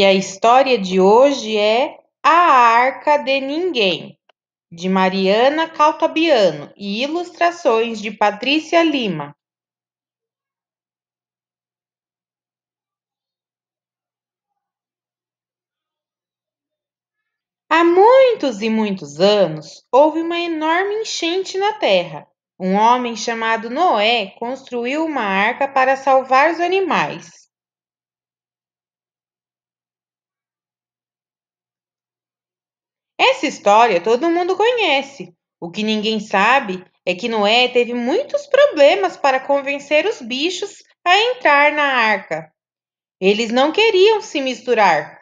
E a história de hoje é A Arca de Ninguém, de Mariana Caltabiano e ilustrações de Patrícia Lima. Há muitos e muitos anos houve uma enorme enchente na terra. Um homem chamado Noé construiu uma arca para salvar os animais. Essa história todo mundo conhece. O que ninguém sabe é que Noé teve muitos problemas para convencer os bichos a entrar na arca. Eles não queriam se misturar.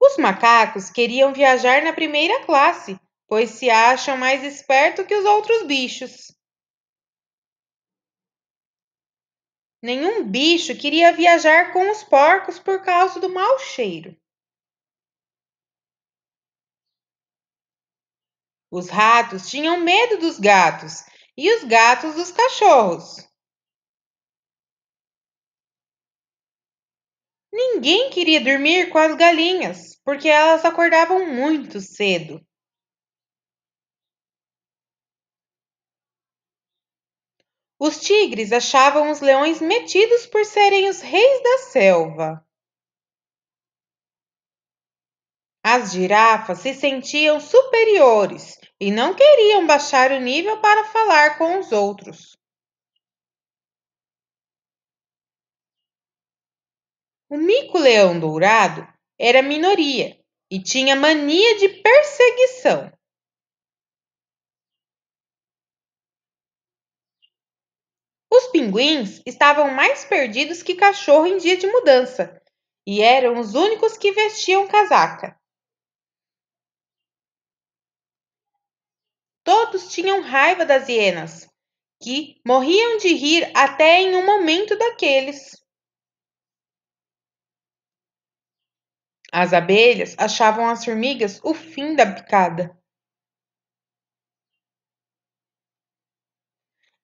Os macacos queriam viajar na primeira classe, pois se acham mais espertos que os outros bichos. Nenhum bicho queria viajar com os porcos por causa do mau cheiro. Os ratos tinham medo dos gatos e os gatos dos cachorros. Ninguém queria dormir com as galinhas, porque elas acordavam muito cedo. Os tigres achavam os leões metidos por serem os reis da selva. As girafas se sentiam superiores e não queriam baixar o nível para falar com os outros. O mico-leão dourado era minoria e tinha mania de perseguição. Os pinguins estavam mais perdidos que cachorro em dia de mudança e eram os únicos que vestiam casaca. Todos tinham raiva das hienas, que morriam de rir até em um momento daqueles. As abelhas achavam as formigas o fim da picada.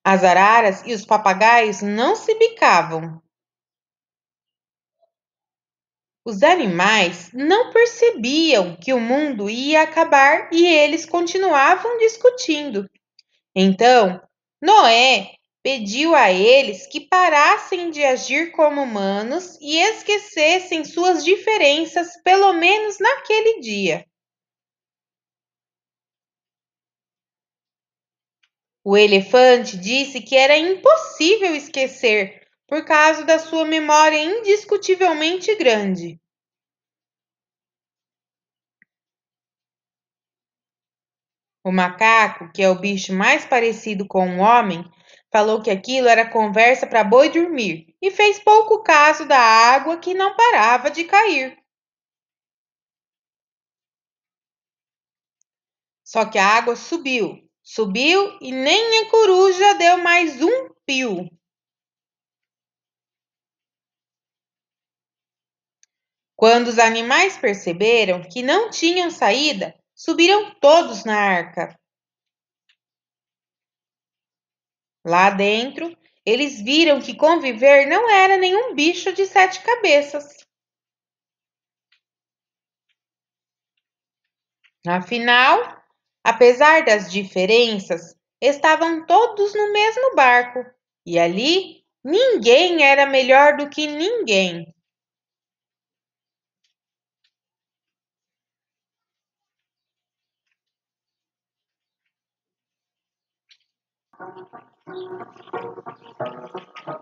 As araras e os papagaios não se bicavam, os animais não percebiam que o mundo ia acabar e eles continuavam discutindo. Então, Noé pediu a eles que parassem de agir como humanos e esquecessem suas diferenças, pelo menos naquele dia. O elefante disse que era impossível esquecer por causa da sua memória indiscutivelmente grande. O macaco, que é o bicho mais parecido com um homem, falou que aquilo era conversa para boi dormir e fez pouco caso da água que não parava de cair. Só que a água subiu, subiu e nem a coruja deu mais um pio. Quando os animais perceberam que não tinham saída, subiram todos na arca. Lá dentro, eles viram que conviver não era nenhum bicho de sete cabeças. Afinal, apesar das diferenças, estavam todos no mesmo barco e ali ninguém era melhor do que ninguém. Thank you.